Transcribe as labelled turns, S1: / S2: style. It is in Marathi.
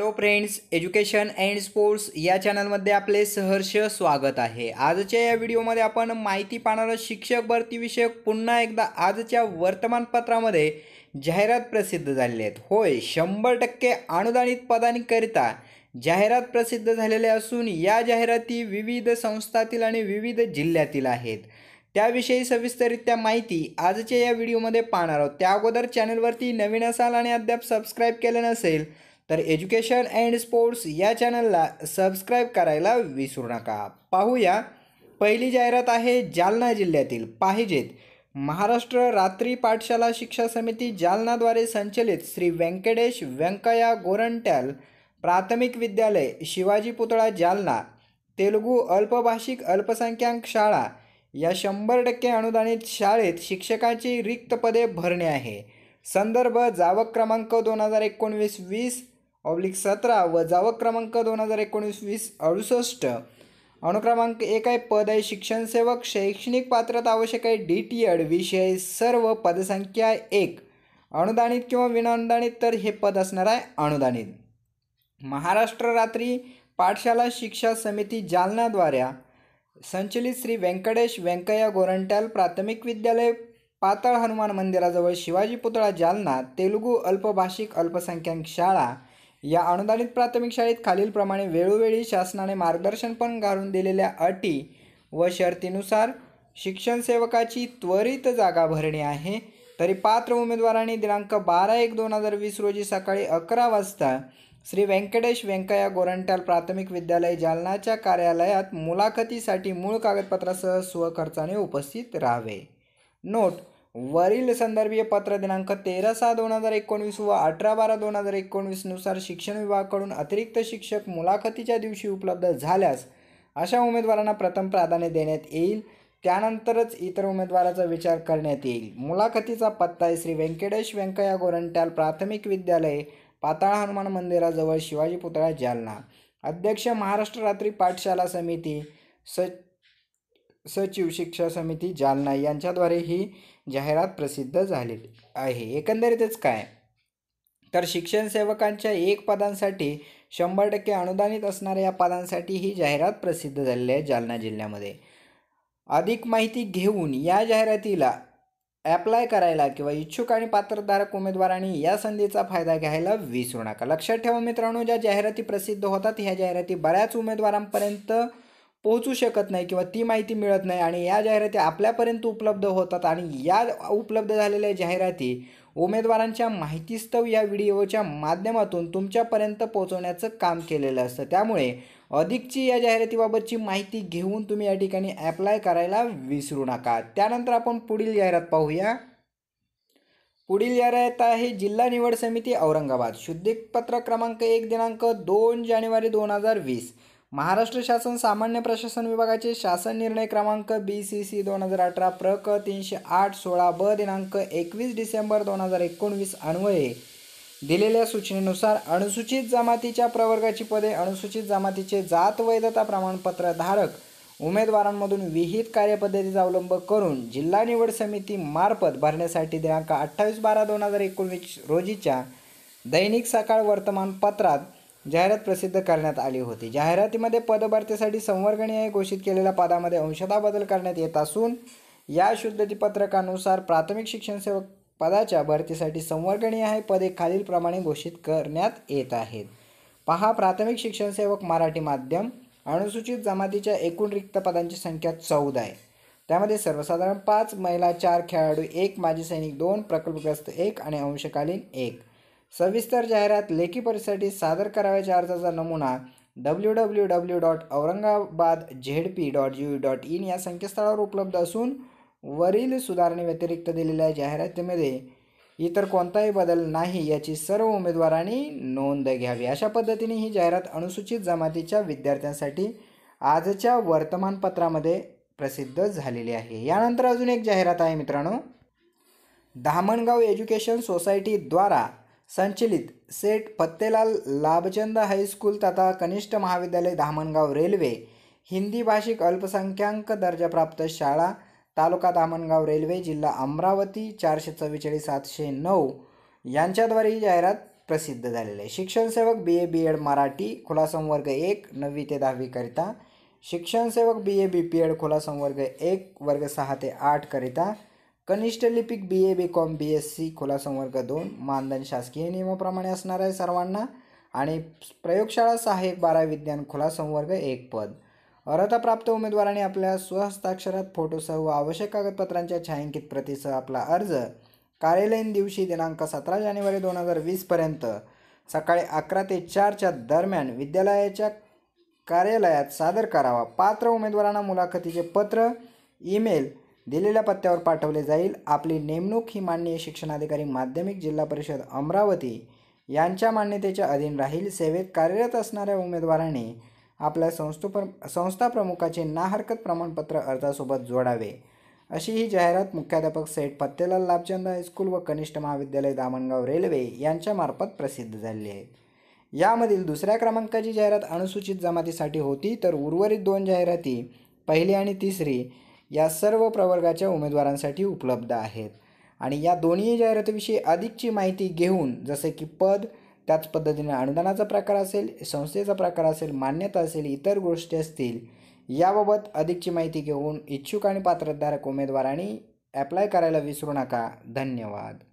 S1: hello friends education and sports या चॅनलमध्ये आपले सहर्ष स्वागत आहे आजच्या या व्हिडिओमध्ये आपण माहिती आहोत शिक्षक भरतीविषयक पुन्हा एकदा आजच्या वर्तमानपत्रामध्ये जाहिरात प्रसिद्ध झालेली आहेत होय शंभर टक्के अनुदानित पदांकरिता जाहिरात प्रसिद्ध झालेल्या असून या जाहिराती विविध संस्थातील आणि विविध जिल्ह्यातील आहेत त्याविषयी सविस्तरित्या माहिती आजच्या या व्हिडिओमध्ये पाहणार आहोत त्या अगोदर चॅनेलवरती नवीन असाल आणि अद्याप सबस्क्राईब केलं नसेल तर एज्युकेशन अँड स्पोर्ट्स या चॅनलला सबस्क्राईब करायला विसरू नका पाहूया पहिली जाहिरात आहे जालना जिल्ह्यातील पाहिजेत महाराष्ट्र रात्री पाठशाला शिक्षा समिती जालनाद्वारे संचलित श्री व्यंकटेश व्यंकया गोरंट्याल प्राथमिक विद्यालय शिवाजी पुतळा जालना तेलुगू अल्पभाषिक अल्पसंख्याक शाळा या शंभर टक्के अनुदानित शाळेत शिक्षकाची रिक्त पदे भरणे आहे संदर्भ जावक क्रमांक दोन हजार एकोणवीस वीस ऑब्लिक सतरा व जावक क्रमांक दोन हजार एकोणीस वीस अडुसष्ट अनुक्रमांक एक आहे पद आहे शिक्षण सेवक शैक्षणिक पात्रता आवश्यक आहे डी टी एड विषय सर्व पदसंख्या एक अनुदानित किंवा विनाअनुदानित तर हे पद असणार आहे अनुदानित महाराष्ट्र रात्री पाठशाला शिक्षा समिती जालनाद्वारा संचलित श्री व्यंकटेश व्यंकय्या गोरंट्याल प्राथमिक विद्यालय पातळ हनुमान मंदिराजवळ शिवाजी पुतळा जालना तेलुगू अल्पभाषिक अल्पसंख्याक शाळा या अनुदानित प्राथमिक शाळेत खालीलप्रमाणे वेळोवेळी शासनाने मार्गदर्शन पण घालून दिलेल्या अटी व शर्तीनुसार शिक्षण सेवकाची त्वरित जागा भरणे आहे तरी पात्र उमेदवारांनी दिनांक बारा एक दोन हजार वीस रोजी सकाळी अकरा वाजता श्री व्यंकटेश व्यंकय्या गोरंट्याल प्राथमिक विद्यालय जालनाच्या कार्यालयात मुलाखतीसाठी मूळ कागदपत्रासह स्वखर्चाने उपस्थित राहावे नोट वरील संदर्भीय पत्र दिनांक तेरा सहा दोन हजार एकोणवीस व अठरा बारा दोन हजार एकोणवीसनुसार शिक्षण विभागाकडून अतिरिक्त शिक्षक मुलाखतीच्या दिवशी उपलब्ध झाल्यास अशा उमेदवारांना प्रथम प्राधान्य देण्यात येईल त्यानंतरच इतर उमेदवाराचा विचार करण्यात येईल मुलाखतीचा पत्ता आहे श्री व्यंकटेश व्यंकय्या गोरंट्याल प्राथमिक विद्यालय पाताळ हनुमान मंदिराजवळ शिवाजी पुतळा जालना अध्यक्ष महाराष्ट्र रात्री पाठशाला समिती स सचिव शिक्षा समिती जालना यांच्याद्वारे ही जाहिरात प्रसिद्ध झालेली आहे एकंदरीतच काय तर शिक्षण सेवकांच्या एक पदांसाठी शंभर टक्के अनुदानित असणाऱ्या या पदांसाठी ही जाहिरात प्रसिद्ध झालेली आहे जालना जिल्ह्यामध्ये अधिक माहिती घेऊन या जाहिरातीला ॲप्लाय करायला किंवा इच्छुक आणि पात्रधारक उमेदवारांनी या संधीचा फायदा घ्यायला विसरू नका लक्षात ठेवा मित्रांनो ज्या जाहिराती प्रसिद्ध होतात ह्या जाहिराती बऱ्याच उमेदवारांपर्यंत पोहोचू शकत नाही किंवा ती माहिती मिळत नाही आणि या जाहिराती आपल्यापर्यंत उपलब्ध होतात आणि या उपलब्ध झालेल्या जाहिराती उमेदवारांच्या माहितीस्तव या व्हिडिओच्या माध्यमातून तुमच्यापर्यंत पोहोचवण्याचं काम केलेलं असतं त्यामुळे अधिकची या जाहिरातीबाबतची माहिती घेऊन तुम्ही या ठिकाणी ॲप्लाय करायला विसरू नका त्यानंतर आपण पुढील जाहिरात पाहूया पुढील जाहिरात आहे जिल्हा निवड समिती औरंगाबाद पत्र क्रमांक एक दिनांक दोन जानेवारी दोन हजार वीस महाराष्ट्र शासन सामान्य प्रशासन विभागाचे शासन निर्णय क्रमांक बी सी सी दोन हजार अठरा प्र क तीनशे आठ सोळा ब दिनांक एकवीस डिसेंबर दोन हजार एकोणवीस अन्वये दिलेल्या सूचनेनुसार अनुसूचित जमातीच्या प्रवर्गाची पदे अनुसूचित जमातीचे जात वैधता प्रमाणपत्र धारक उमेदवारांमधून विहित कार्यपद्धतीचा अवलंब करून जिल्हा निवड समिती मार्फत भरण्यासाठी दिनांक अठ्ठावीस बारा दोन हजार एकोणवीस रोजीच्या दैनिक सकाळ वर्तमानपत्रात जाहिरात प्रसिद्ध करण्यात आली होती जाहिरातीमध्ये पदभरतीसाठी संवर्गणीय घोषित केलेल्या पदामध्ये अंशतः बदल करण्यात येत असून या शुद्धतीपत्रकानुसार प्राथमिक शिक्षण सेवक पदाच्या भरतीसाठी संवर्गणीय आहे पदे खालीलप्रमाणे घोषित करण्यात येत आहेत पहा प्राथमिक शिक्षण सेवक मराठी माध्यम अनुसूचित जमातीच्या एकूण रिक्त पदांची संख्या चौदा आहे त्यामध्ये सर्वसाधारण पाच महिला चार खेळाडू एक माजी सैनिक दोन प्रकल्पग्रस्त एक आणि अंशकालीन एक सविस्तर जाहिरात लेखी परीक्षेसाठी सादर कराव्याच्या अर्जाचा नमुना W W W dot Aurangabad Z P dot U dot in या संकेतस्थळावर उपलब्ध असून वरील सुधारणेव्यतिरिक्त दिलेल्या जाहिरातीमध्ये इतर कोणताही बदल नाही याची सर्व उमेदवारांनी नोंद घ्यावी अशा पद्धतीने ही जाहिरात अनुसूचित जमातीच्या विद्यार्थ्यांसाठी आजच्या वर्तमानपत्रामध्ये प्रसिद्ध झालेली आहे यानंतर अजून एक जाहिरात आहे मित्रांनो धामणगाव एज्युकेशन सोसायटीद्वारा संचलित सेठ फत्तेलाल लाभचंद हायस्कूल तथा कनिष्ठ महाविद्यालय धामणगाव रेल्वे हिंदी भाषिक अल्पसंख्याक दर्जाप्राप्त शाळा तालुका धामणगाव रेल्वे जिल्हा अमरावती चारशे चव्वेचाळीस सातशे नऊ यांच्याद्वारे ही जाहिरात प्रसिद्ध झालेली आहे शिक्षणसेवक बी ए बी एड मराठी खुला संवर्ग एक नववी ते दहावीकरिता शिक्षणसेवक बी ए बी पी एड खुला संवर्ग एक वर्ग सहा ते आठकरिता कनिष्ठ लिपिक B A B com B S C खुला संवर्ग दोन मानधन शासकीय नियमाप्रमाणे असणार आहे सर्वांना आणि प्रयोगशाळा सहाय्यक बारा विज्ञान खुला संवर्ग एक पद अर्हताप्राप्त उमेदवाराने आपल्या स्वहस्ताक्षरात फोटोसह व आवश्यक कागदपत्रांच्या छायांकित प्रतीसह आपला अर्ज कार्यालयीन दिवशी दिनांक सतरा जानेवारी दोन हजार वीसपर्यंत सकाळी अकरा ते चारच्या दरम्यान विद्यालयाच्या कार्यालयात सादर करावा पात्र उमेदवारांना मुलाखतीचे पत्र ईमेल दिलेल्या पत्त्यावर पाठवले जाईल आपली नेमणूक ही माननीय शिक्षणाधिकारी माध्यमिक जिल्हा परिषद अमरावती यांच्या मान्यतेच्या अधीन राहील सेवेत कार्यरत असणाऱ्या उमेदवाराने आपल्या संस्थोप्र संस्था प्रमुखाचे ना हरकत प्रमाणपत्र अर्जासोबत जोडावे अशी ही जाहिरात मुख्याध्यापक सेठ फत्तेलाल लाभचंद हायस्कूल व कनिष्ठ महाविद्यालय दामणगाव रेल्वे यांच्यामार्फत प्रसिद्ध झाली आहे यामधील दुसऱ्या क्रमांकाची जाहिरात अनुसूचित जमातीसाठी होती तर उर्वरित दोन जाहिराती पहिली आणि तिसरी या सर्व प्रवर्गाच्या उमेदवारांसाठी उपलब्ध आहेत आणि या दोन्ही जाहिरातीविषयी अधिकची माहिती घेऊन जसे की पद त्याच पद्धतीने अनुदानाचा प्रकार असेल संस्थेचा प्रकार असेल मान्यता असेल इतर गोष्टी असतील याबाबत अधिकची माहिती घेऊन इच्छुक आणि पात्रधारक उमेदवारांनी ॲप्लाय करायला विसरू नका धन्यवाद